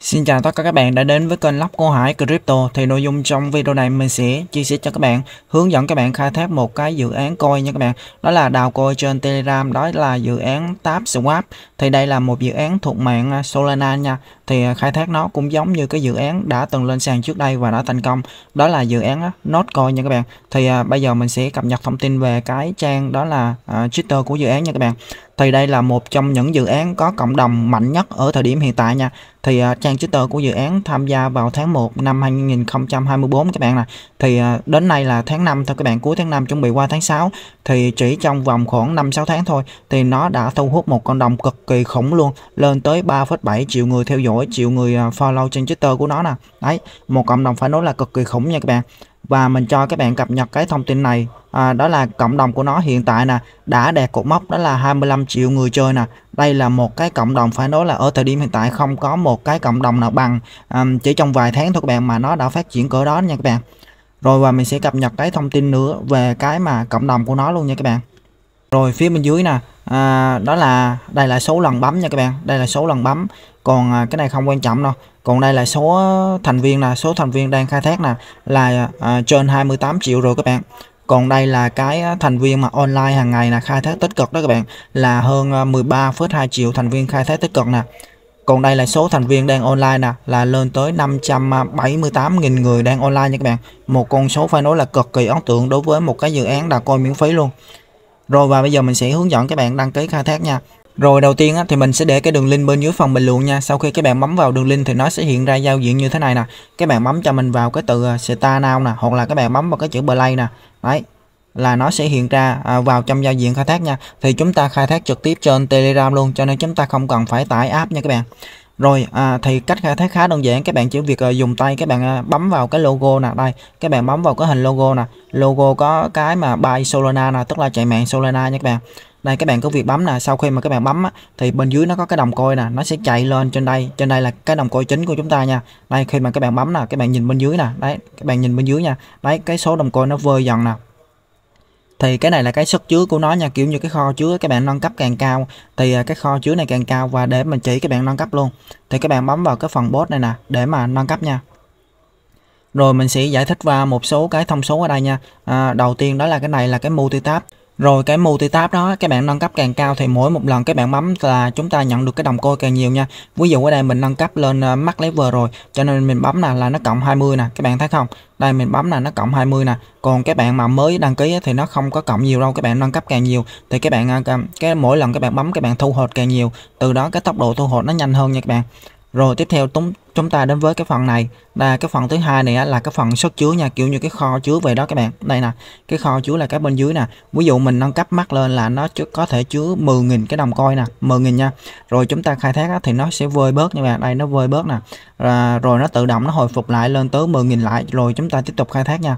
Xin chào tất cả các bạn đã đến với kênh lắp Cô Hải Crypto thì nội dung trong video này mình sẽ chia sẻ cho các bạn hướng dẫn các bạn khai thác một cái dự án coin nha các bạn đó là đào coin trên Telegram đó là dự án Tab Swap thì đây là một dự án thuộc mạng à, Solana nha thì à, khai thác nó cũng giống như cái dự án đã từng lên sàn trước đây và đã thành công đó là dự án à, Notcoin nha các bạn thì bây giờ mình sẽ cập nhật thông tin về cái trang đó là Twitter của dự án nha các bạn thì đây là một trong những dự án có cộng đồng mạnh nhất ở thời điểm hiện tại nha thì uh, trang twitter của dự án tham gia vào tháng 1 năm 2024 các bạn nè thì uh, đến nay là tháng 5 thôi các bạn cuối tháng 5 chuẩn bị qua tháng 6 thì chỉ trong vòng khoảng 5-6 tháng thôi thì nó đã thu hút một cộng đồng cực kỳ khủng luôn lên tới 3,7 triệu người theo dõi triệu người à, follow trên Twitter của nó nè đấy một cộng đồng phải nói là cực kỳ khủng nha các bạn và mình cho các bạn cập nhật cái thông tin này à, đó là cộng đồng của nó hiện tại nè đã đạt cột mốc đó là 25 triệu người chơi nè đây là một cái cộng đồng phải nói là ở thời điểm hiện tại không có một cái cộng đồng nào bằng à, chỉ trong vài tháng thôi các bạn mà nó đã phát triển cỡ đó nha các bạn rồi và mình sẽ cập nhật cái thông tin nữa về cái mà cộng đồng của nó luôn nha các bạn rồi phía bên dưới nè à, đó là đây là số lần bấm nha các bạn đây là số lần bấm còn à, cái này không quan trọng đâu còn đây là số thành viên là số thành viên đang khai thác nè là à, trên 28 triệu rồi các bạn còn đây là cái thành viên mà online hàng ngày là khai thác tích cực đó các bạn là hơn 13,2 à, triệu thành viên khai thác tích cực nè còn đây là số thành viên đang online nè là lên tới 578.000 người đang online nha các bạn một con số phải nói là cực kỳ ấn tượng đối với một cái dự án đã coi miễn phí luôn rồi và bây giờ mình sẽ hướng dẫn các bạn đăng ký khai thác nha. Rồi đầu tiên á, thì mình sẽ để cái đường link bên dưới phần bình luận nha. Sau khi các bạn bấm vào đường link thì nó sẽ hiện ra giao diện như thế này nè. Các bạn bấm cho mình vào cái từ à, star now nè, hoặc là các bạn bấm vào cái chữ play nè. Đấy, là nó sẽ hiện ra à, vào trong giao diện khai thác nha thì chúng ta khai thác trực tiếp trên Telegram luôn cho nên chúng ta không cần phải tải app nha các bạn rồi à, thì cách khai thác khá đơn giản các bạn chỉ việc à, dùng tay các bạn à, bấm vào cái logo nè đây các bạn bấm vào cái hình logo nè logo có cái mà bay Solana nè tức là chạy mạng Solana nha các bạn đây các bạn có việc bấm nè sau khi mà các bạn bấm á, thì bên dưới nó có cái đồng coi nè nó sẽ chạy lên trên đây trên đây là cái đồng coi chính của chúng ta nha đây khi mà các bạn bấm nè các bạn nhìn bên dưới nè đấy các bạn nhìn bên dưới nha đấy cái số đồng coi nó vơi dần nè thì cái này là cái sức chứa của nó nha kiểu như cái kho chứa các bạn nâng cấp càng cao thì à, cái kho chứa này càng cao và để mình chỉ các bạn nâng cấp luôn thì các bạn bấm vào cái phần bot này nè để mà nâng cấp nha rồi mình sẽ giải thích qua một số cái thông số ở đây nha à, đầu tiên đó là cái này là cái multi tab rồi cái multitap đó các bạn nâng cấp càng cao thì mỗi một lần các bạn bấm là chúng ta nhận được cái đồng côi càng nhiều nha. Ví dụ ở đây mình nâng cấp lên uh, max level rồi cho nên mình bấm nè là nó cộng 20 nè các bạn thấy không? Đây mình bấm là nó cộng 20 nè. Còn các bạn mà mới đăng ký thì nó không có cộng nhiều đâu, các bạn nâng cấp càng nhiều thì các bạn ờ, cái mỗi lần các bạn bấm các bạn thu hồi càng nhiều. Từ đó cái tốc độ thu hồi nó nhanh hơn nha các bạn rồi tiếp theo chúng ta đến với cái phần này là cái phần thứ hai này là cái phần xuất chứa nha kiểu như cái kho chứa về đó các bạn đây nè cái kho chứa là cái bên dưới nè ví dụ mình nâng cấp mắt lên là nó có thể chứa 10.000 cái đồng coi nè 10.000 nha rồi chúng ta khai thác thì nó sẽ vơi bớt nha bạn đây nó vơi bớt nè rồi nó tự động nó hồi phục lại lên tới 10.000 lại rồi chúng ta tiếp tục khai thác nha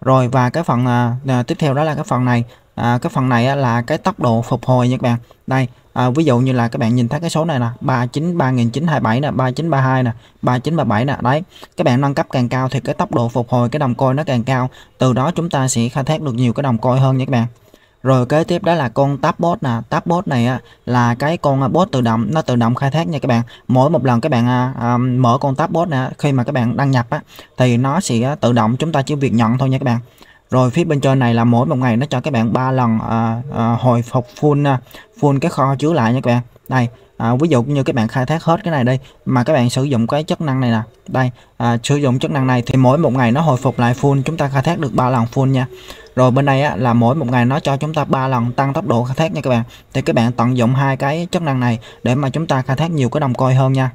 rồi và cái phần à, à tiếp theo đó là cái phần này à, cái phần này là cái tốc độ phục hồi nha các bạn đây à, ví dụ như là các bạn nhìn thấy cái số này nè 39 3927 nè 3932 nè 3937 nè đấy các bạn nâng cấp càng cao thì cái tốc độ phục hồi cái đồng coin nó càng cao từ đó chúng ta sẽ khai thác được nhiều cái đồng coin hơn nha các bạn rồi kế tiếp đó là con tap bot nè tap bot này á, là cái con à, bot tự động Nó tự động khai thác nha các bạn Mỗi một lần các bạn à, à, mở con tap bot nè Khi mà các bạn đăng nhập á, Thì nó sẽ à, tự động chúng ta chỉ việc nhận thôi nha các bạn rồi phía bên trên này là mỗi một ngày nó cho các bạn ba lần à, à, hồi phục full à, full cái kho chứa lại nha các bạn đây à, ví dụ như các bạn khai thác hết cái này đây mà các bạn sử dụng cái chức năng này nè đây à, sử dụng chức năng này thì mỗi một ngày nó hồi phục lại full chúng ta khai thác được ba lần full nha rồi bên đây á, là mỗi một ngày nó cho chúng ta ba lần tăng tốc độ khai thác nha các bạn thì các bạn tận dụng hai cái chức năng này để mà chúng ta khai thác nhiều cái đồng coi hơn nha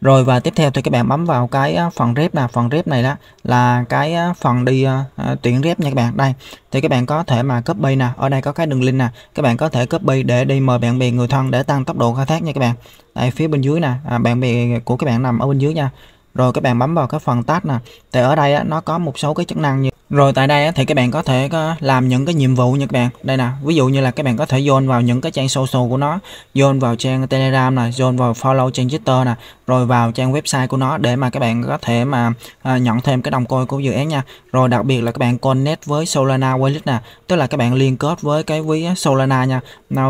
rồi và tiếp theo thì các bạn bấm vào cái à, phần rep là phần rep này đó là cái à, phần đi uh, tuyển rep nha các bạn đây thì các bạn có thể mà copy nè ở đây có cái đường link nè các bạn có thể copy để đi mời bạn bè người thân để tăng tốc độ khai thác nha các bạn đây phía bên dưới nè à, bạn bè của các bạn nằm ở bên dưới nha rồi các bạn bấm vào cái phần tag nè thì ở đây á, nó có một số cái chức năng như rồi tại đây á, thì các bạn có thể có làm những cái nhiệm vụ nha các bạn đây nè ví dụ như là các bạn có thể dồn vào những cái trang social của nó dồn vào trang telegram nè dồn vào follow trang twitter nè rồi vào trang website của nó để mà các bạn có thể mà à, nhận thêm cái đồng coin của dự án nha rồi đặc biệt là các bạn connect với Solana Wallet nè tức là các bạn liên kết với cái ví Solana nha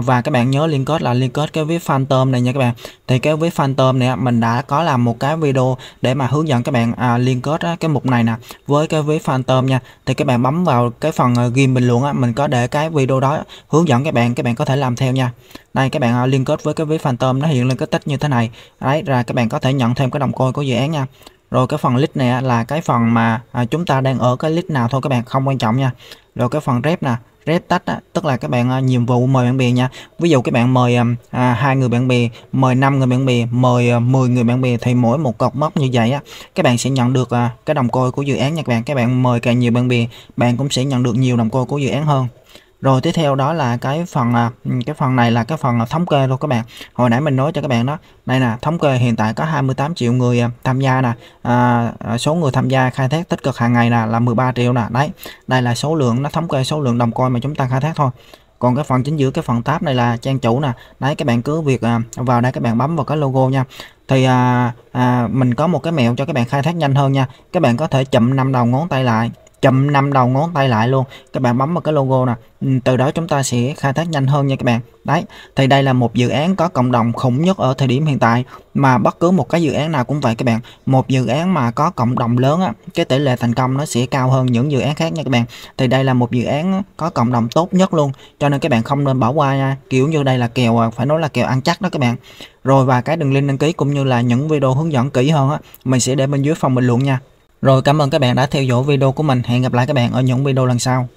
và các bạn nhớ liên kết là liên kết cái ví Phantom này nha các bạn thì cái ví Phantom này mình đã có làm một cái video để mà hướng dẫn các bạn à, liên kết á, cái mục này nè với cái ví Phantom nha thì các bạn bấm vào cái phần à, ghi bình luận á, mình có để cái video đó hướng dẫn các bạn các bạn có thể làm theo nha đây các bạn à, liên kết với cái ví Phantom nó hiện lên cái tích như thế này đấy ra các bạn bạn có thể nhận thêm cái đồng côi của dự án nha rồi cái phần list này là cái phần mà à, chúng ta đang ở cái list nào thôi các bạn không quan trọng nha rồi cái phần rep nè rep tách á, tức là các bạn à, nhiệm vụ mời bạn bè nha ví dụ các bạn mời à, à hai người bạn bè mời năm người bạn bè mời à, 10 người bạn bè thì mỗi một cọc móc như vậy á các bạn sẽ nhận được cái đồng côi của dự án nha các bạn các bạn mời càng nhiều bạn bè bạn cũng sẽ nhận được nhiều đồng côi của dự án hơn rồi tiếp theo đó là cái phần à, ừ, cái phần này là cái phần thống kê luôn các bạn hồi nãy mình nói cho các bạn đó đây nè thống kê hiện tại có 28 triệu người à, tham gia nè à, à, số người tham gia khai thác tích cực hàng ngày nè là 13 triệu nè đấy đây là số lượng nó thống kê số lượng đồng coin mà chúng ta khai thác thôi còn cái phần chính giữa cái phần tab này là trang chủ nè đấy các bạn cứ việc vào đây các bạn bấm vào cái logo nha thì à, à, mình có một cái mẹo cho các bạn khai thác nhanh hơn nha các bạn có thể chậm năm đầu ngón tay lại chậm năm đầu ngón tay lại luôn các bạn bấm vào cái logo nè ừ, từ đó chúng ta sẽ khai thác nhanh hơn nha các bạn đấy thì đây là một dự án có cộng đồng khủng nhất ở thời điểm hiện tại mà bất cứ một cái dự án nào cũng vậy các bạn một dự án mà có cộng đồng lớn á cái tỷ lệ thành công nó sẽ cao hơn những dự án khác nha các bạn thì đây là một dự án có cộng đồng tốt nhất luôn cho nên các bạn không nên bỏ qua nha kiểu như đây là kèo à, phải nói là kèo ăn chắc đó các bạn rồi và cái đường link đăng ký cũng như là những video hướng dẫn kỹ hơn á mình sẽ để bên dưới phần bình luận nha rồi cảm ơn các bạn đã theo dõi video của mình. Hẹn gặp lại các bạn ở những video lần sau.